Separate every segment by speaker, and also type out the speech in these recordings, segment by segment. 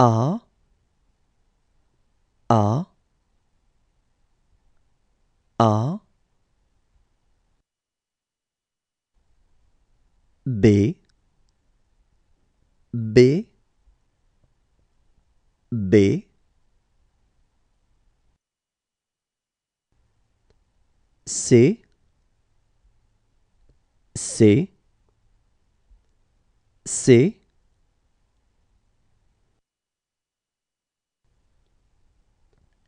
Speaker 1: A A
Speaker 2: A B B B C C C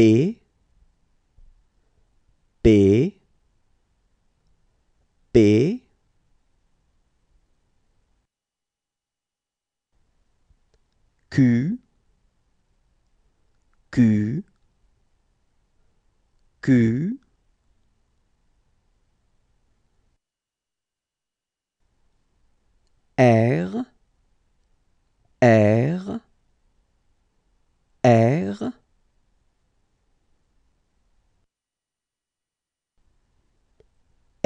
Speaker 2: P P P Q Q Q
Speaker 1: R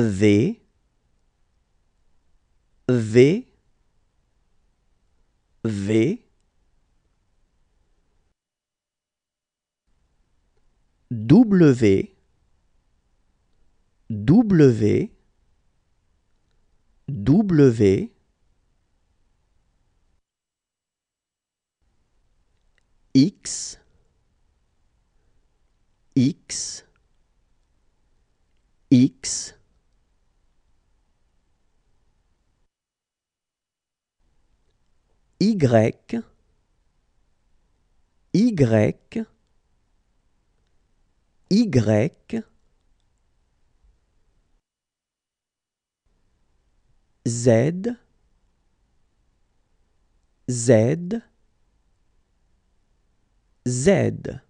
Speaker 2: V V V W W W X X X Y, Y, Y, Z,
Speaker 1: Z, Z.